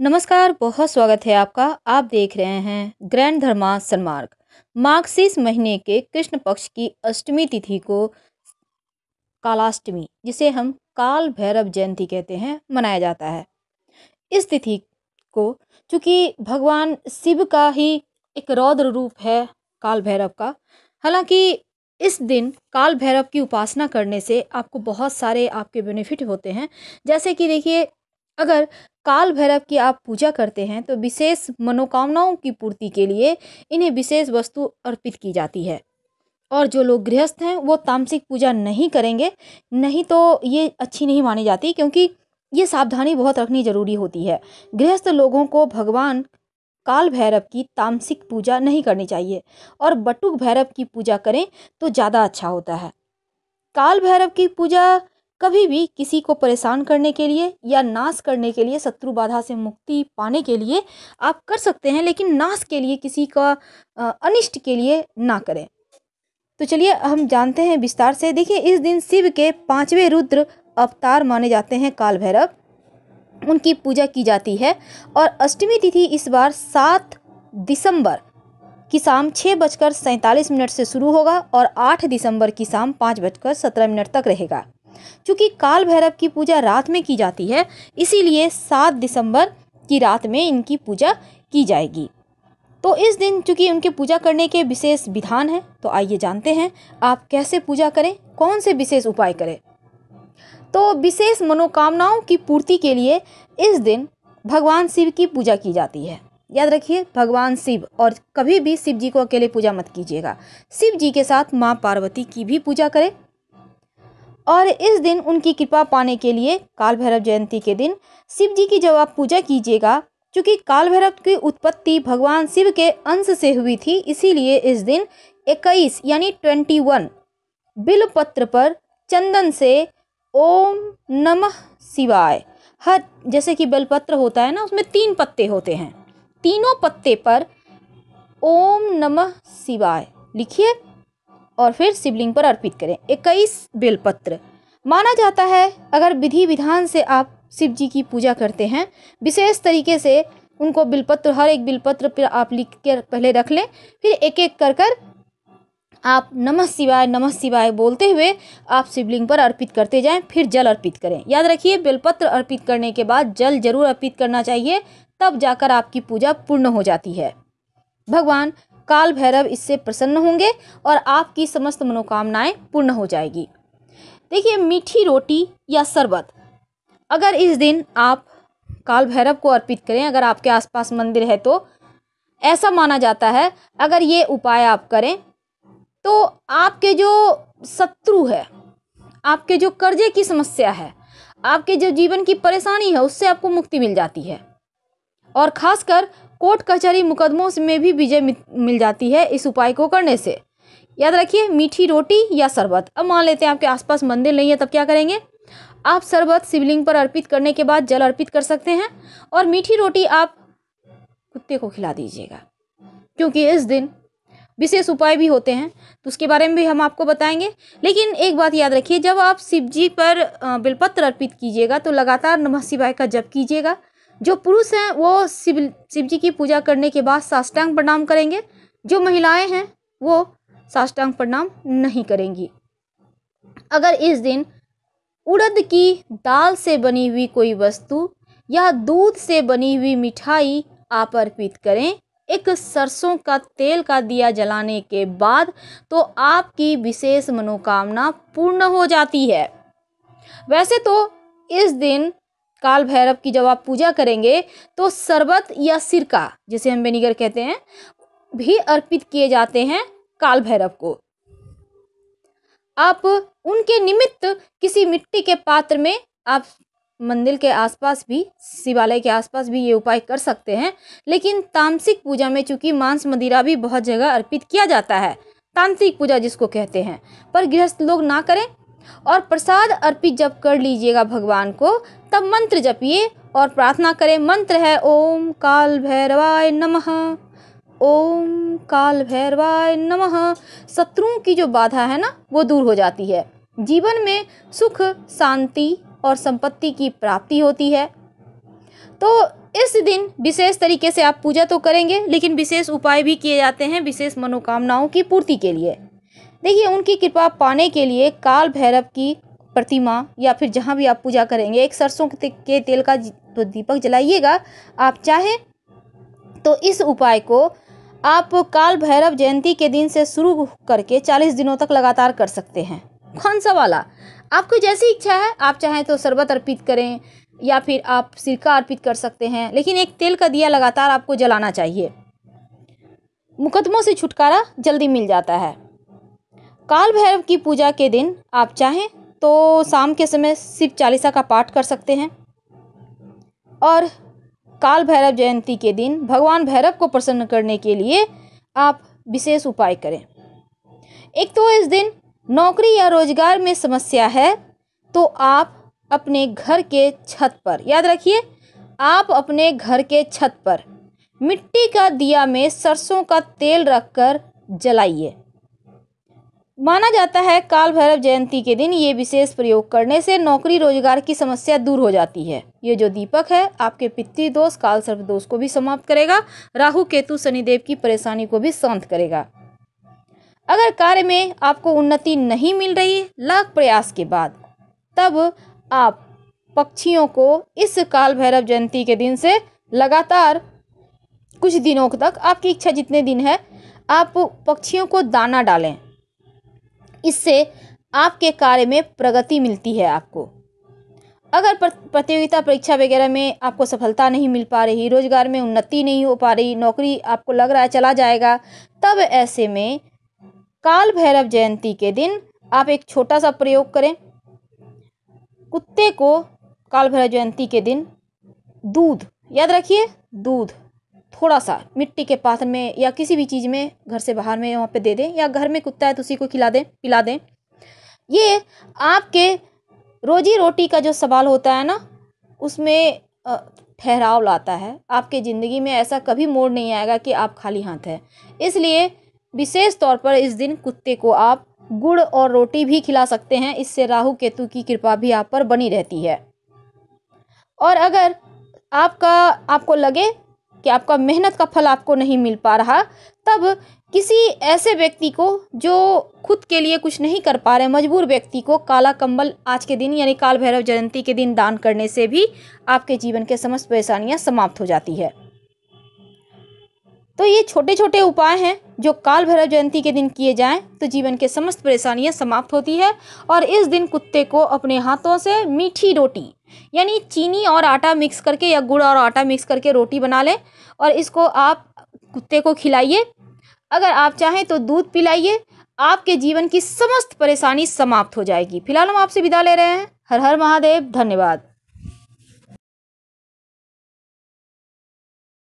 नमस्कार बहुत स्वागत है आपका आप देख रहे हैं ग्रैंड धर्मा सन्मार्ग मार्क्सिस महीने के कृष्ण पक्ष की अष्टमी तिथि को कालाष्टमी जिसे हम काल भैरव जयंती कहते हैं मनाया जाता है इस तिथि को चूंकि भगवान शिव का ही एक रौद्र रूप है काल भैरव का हालांकि इस दिन काल भैरव की उपासना करने से आपको बहुत सारे आपके बेनिफिट होते हैं जैसे कि देखिए अगर काल भैरव की आप पूजा करते हैं तो विशेष मनोकामनाओं की पूर्ति के लिए इन्हें विशेष वस्तु अर्पित की जाती है और जो लोग गृहस्थ हैं वो तामसिक पूजा नहीं करेंगे नहीं तो ये अच्छी नहीं मानी जाती क्योंकि ये सावधानी बहुत रखनी जरूरी होती है गृहस्थ लोगों को भगवान काल भैरव की तामसिक पूजा नहीं करनी चाहिए और बटुक भैरव की पूजा करें तो ज़्यादा अच्छा होता है काल भैरव की पूजा कभी भी किसी को परेशान करने के लिए या नाश करने के लिए शत्रु बाधा से मुक्ति पाने के लिए आप कर सकते हैं लेकिन नाश के लिए किसी का अनिष्ट के लिए ना करें तो चलिए हम जानते हैं विस्तार से देखिए इस दिन शिव के पांचवें रुद्र अवतार माने जाते हैं काल भैरव उनकी पूजा की जाती है और अष्टमी तिथि इस बार सात दिसंबर की शाम छः बजकर सैंतालीस मिनट से शुरू होगा और आठ दिसंबर की शाम पाँच बजकर सत्रह मिनट तक रहेगा चूँकि काल भैरव की पूजा रात में की जाती है इसीलिए सात दिसंबर की रात में इनकी पूजा की जाएगी तो इस दिन चूँकि उनके पूजा करने के विशेष विधान हैं तो आइए जानते हैं आप कैसे पूजा करें कौन से विशेष उपाय करें तो विशेष मनोकामनाओं की पूर्ति के लिए इस दिन भगवान शिव की पूजा की जाती है याद रखिए भगवान शिव और कभी भी शिव जी को अकेले पूजा मत कीजिएगा शिव जी के साथ माँ पार्वती की भी पूजा करें और इस दिन उनकी कृपा पाने के लिए काल भैरव जयंती के दिन शिव जी की जब आप पूजा कीजिएगा चूँकि काल भैरव की उत्पत्ति भगवान शिव के अंश से हुई थी इसीलिए इस दिन इक्कीस यानी ट्वेंटी वन बिलपत्र पर चंदन से ओम नमः शिवाय हर जैसे कि बिलपत्र होता है ना उसमें तीन पत्ते होते हैं तीनों पत्ते पर ओम नमः शिवाय लिखिए और फिर शिवलिंग पर अर्पित करें इक्कीस बेलपत्र माना जाता है अगर विधि विधान से आप शिव जी की पूजा करते हैं विशेष तरीके से उनको बिलपत्र हर एक बिलपत्र पर आप लिख कर पहले रख लें फिर एक एक कर कर आप नमः शिवाय नमः शिवाय बोलते हुए आप शिवलिंग पर अर्पित करते जाएं फिर जल अर्पित करें याद रखिए बेलपत्र अर्पित करने के बाद जल जरूर अर्पित करना चाहिए तब जाकर आपकी पूजा पूर्ण हो जाती है भगवान काल भैरव इससे प्रसन्न होंगे और आपकी समस्त मनोकामनाएं पूर्ण हो जाएगी देखिए मीठी रोटी या शरबत अगर इस दिन आप काल भैरव को अर्पित करें अगर आपके आसपास मंदिर है तो ऐसा माना जाता है अगर ये उपाय आप करें तो आपके जो शत्रु है आपके जो कर्जे की समस्या है आपके जो जीवन की परेशानी है उससे आपको मुक्ति मिल जाती है और ख़ासकर कोर्ट कचहरी मुकदमों में भी विजय मिल जाती है इस उपाय को करने से याद रखिए मीठी रोटी या शरबत अब मान लेते हैं आपके आसपास मंदिर नहीं है तब क्या करेंगे आप शरबत शिवलिंग पर अर्पित करने के बाद जल अर्पित कर सकते हैं और मीठी रोटी आप कुत्ते को खिला दीजिएगा क्योंकि इस दिन विशेष उपाय भी होते हैं तो उसके बारे में भी हम आपको बताएंगे लेकिन एक बात याद रखिए जब आप शिव जी पर बेलपत्र अर्पित कीजिएगा तो लगातार नमः शिवाय का जप कीजिएगा जो पुरुष हैं वो शिव शिव जी की पूजा करने के बाद साष्टांग प्रणाम करेंगे जो महिलाएं हैं वो साष्टांग प्रणाम नहीं करेंगी अगर इस दिन उड़द की दाल से बनी हुई कोई वस्तु या दूध से बनी हुई मिठाई आप अर्पित करें एक सरसों का तेल का दिया जलाने के बाद तो आपकी विशेष मनोकामना पूर्ण हो जाती है वैसे तो इस दिन काल भैरव की जब आप पूजा करेंगे तो शरबत या सिरका जिसे हम बेनीगर कहते हैं भी अर्पित किए जाते हैं काल भैरव को आप उनके निमित्त किसी मिट्टी के पात्र में आप मंदिर के आसपास भी शिवालय के आसपास भी ये उपाय कर सकते हैं लेकिन तामसिक पूजा में चूंकि मांस मदिरा भी बहुत जगह अर्पित किया जाता है तांत्रिक पूजा जिसको कहते हैं पर गृहस्थ लोग ना करें और प्रसाद अर्पित जप कर लीजिएगा भगवान को तब मंत्र जपिए और प्रार्थना करें मंत्र है ओम काल भैरवाय नमः ओम काल भैरवाय नमः शत्रुओं की जो बाधा है ना वो दूर हो जाती है जीवन में सुख शांति और संपत्ति की प्राप्ति होती है तो इस दिन विशेष तरीके से आप पूजा तो करेंगे लेकिन विशेष उपाय भी किए जाते हैं विशेष मनोकामनाओं की पूर्ति के लिए देखिए उनकी कृपा पाने के लिए काल भैरव की प्रतिमा या फिर जहाँ भी आप पूजा करेंगे एक सरसों के तेल का तो दीपक जलाइएगा आप चाहे तो इस उपाय को आप काल भैरव जयंती के दिन से शुरू करके 40 दिनों तक लगातार कर सकते हैं कौन सा वाला आपको जैसी इच्छा है आप चाहें तो शरबत अर्पित करें या फिर आप सिरका अर्पित कर सकते हैं लेकिन एक तेल का दिया लगातार आपको जलाना चाहिए मुकदमों से छुटकारा जल्दी मिल जाता है काल भैरव की पूजा के दिन आप चाहें तो शाम के समय शिव चालीसा का पाठ कर सकते हैं और काल भैरव जयंती के दिन भगवान भैरव को प्रसन्न करने के लिए आप विशेष उपाय करें एक तो इस दिन नौकरी या रोजगार में समस्या है तो आप अपने घर के छत पर याद रखिए आप अपने घर के छत पर मिट्टी का दिया में सरसों का तेल रखकर जलाइए माना जाता है काल भैरव जयंती के दिन ये विशेष प्रयोग करने से नौकरी रोजगार की समस्या दूर हो जाती है ये जो दीपक है आपके पितृ दोष काल सर्व दोष को भी समाप्त करेगा राहु केतु शनिदेव की परेशानी को भी शांत करेगा अगर कार्य में आपको उन्नति नहीं मिल रही लाख प्रयास के बाद तब आप पक्षियों को इस काल भैरव जयंती के दिन से लगातार कुछ दिनों तक आपकी इच्छा जितने दिन है आप पक्षियों को दाना डालें इससे आपके कार्य में प्रगति मिलती है आपको अगर प्रतियोगिता परीक्षा वगैरह में आपको सफलता नहीं मिल पा रही रोज़गार में उन्नति नहीं हो पा रही नौकरी आपको लग रहा है चला जाएगा तब ऐसे में काल भैरव जयंती के दिन आप एक छोटा सा प्रयोग करें कुत्ते को काल भैरव जयंती के दिन दूध याद रखिए दूध थोड़ा सा मिट्टी के पात्र में या किसी भी चीज़ में घर से बाहर में वहाँ पे दे दें या घर में कुत्ता है तो उसी को खिला दें पिला दें ये आपके रोजी रोटी का जो सवाल होता है ना उसमें ठहराव लाता है आपके ज़िंदगी में ऐसा कभी मोड़ नहीं आएगा कि आप खाली हाथ हैं इसलिए विशेष तौर पर इस दिन कुत्ते को आप गुड़ और रोटी भी खिला सकते हैं इससे राहु केतु की कृपा भी आप पर बनी रहती है और अगर आपका आपको लगे कि आपका मेहनत का फल आपको नहीं मिल पा रहा तब किसी ऐसे व्यक्ति को जो खुद के लिए कुछ नहीं कर पा रहे मजबूर व्यक्ति को काला कंबल आज के दिन यानी काल भैरव जयंती के दिन दान करने से भी आपके जीवन के समस्त परेशानियाँ समाप्त हो जाती है तो ये छोटे छोटे उपाय हैं जो काल भैरव जयंती के दिन किए जाएं तो जीवन के समस्त परेशानियां समाप्त होती है और इस दिन कुत्ते को अपने हाथों से मीठी रोटी यानी चीनी और आटा मिक्स करके या गुड़ और आटा मिक्स करके रोटी बना लें और इसको आप कुत्ते को खिलाइए अगर आप चाहें तो दूध पिलाइए आपके जीवन की समस्त परेशानी समाप्त हो जाएगी फिलहाल हम आपसे विदा ले रहे हैं हर हर महादेव धन्यवाद